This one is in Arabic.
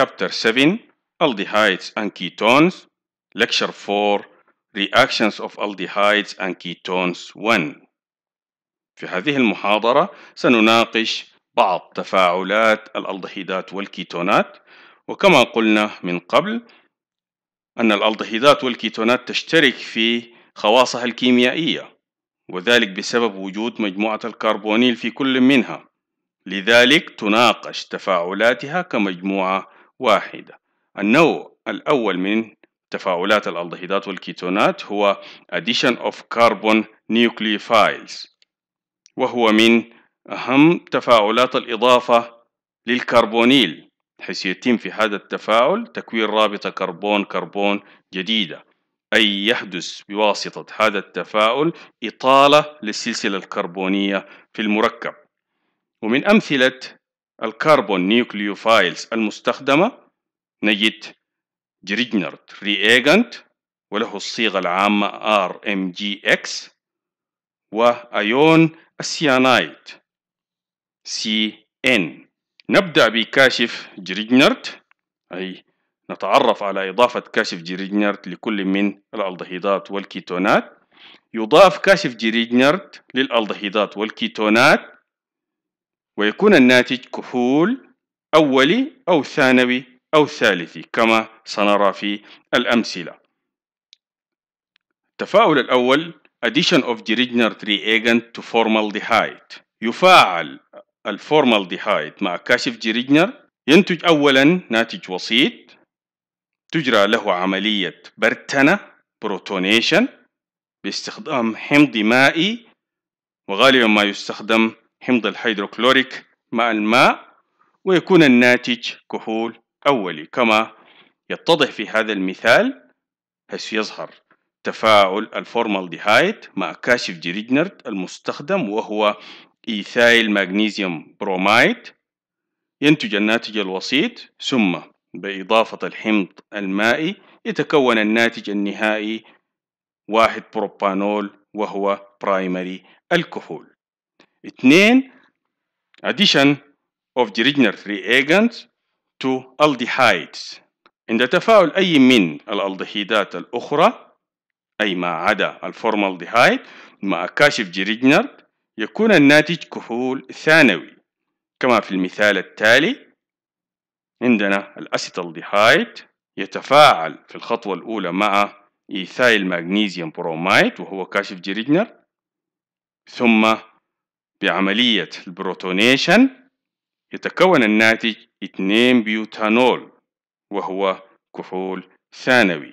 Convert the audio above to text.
Chapter 7 Aldehydes and Ketones Lecture 4 Reactions of Aldehydes and Ketones 1 في هذه المحاضرة سنناقش بعض تفاعلات الألدهيدات والكيتونات وكما قلنا من قبل أن الألدهيدات والكيتونات تشترك في خواصها الكيميائية وذلك بسبب وجود مجموعة الكربونيل في كل منها لذلك تناقش تفاعلاتها كمجموعة واحدة النوع الأول من تفاعلات الالدهيدات والكيتونات هو addition of carbon nucleophiles وهو من أهم تفاعلات الإضافة للكربونيل حيث يتم في هذا التفاعل تكوين رابطة كربون كربون جديدة أي يحدث بواسطة هذا التفاعل إطالة للسلسلة الكربونية في المركب ومن أمثلة الكربون نيوكليوفايلز المستخدمة نجد جريجنرد رياجنت وله الصيغة العامة RMGX وأيون السيانايد CN نبدأ بكاشف جريجنرد أي نتعرف على إضافة كاشف جريجنرد لكل من الالدهيدات والكيتونات يضاف كاشف جريجنرد للالدهيدات والكيتونات ويكون الناتج كحول أولي أو ثانوي أو ثالثي كما سنرى في الأمثلة التفاؤل الأول addition of 3 reagent to formaldehyde يفاعل الفورمالديهايد مع كاشف جريجنر ينتج أولا ناتج وسيط تجرى له عملية برتنة بروتونيشن باستخدام حمض مائي وغالبا ما يستخدم حمض الهيدروكلوريك مع الماء ويكون الناتج كحول أولي كما يتضح في هذا المثال حيث يظهر تفاعل الفورمالديهايد مع كاشف جريجنرد المستخدم وهو إيثايل ماغنيزيوم برومايد ينتج الناتج الوسيط ثم بإضافة الحمض المائي يتكون الناتج النهائي واحد بروبانول وهو برايمري الكحول 2 addition of the original reagents to aldehydes عند تفاعل أي من الألدهيدات الأخرى أي ما عدا الفورمالديهايد مع كاشف جريجنر يكون الناتج كحول ثانوي كما في المثال التالي عندنا الأسيتالديهايد يتفاعل في الخطوة الأولى مع إيثايل ماغنيزيوم برومايد وهو كاشف جريجنر ثم بعملية البروتونيشن يتكون الناتج 2 بيوتانول وهو كحول ثانوي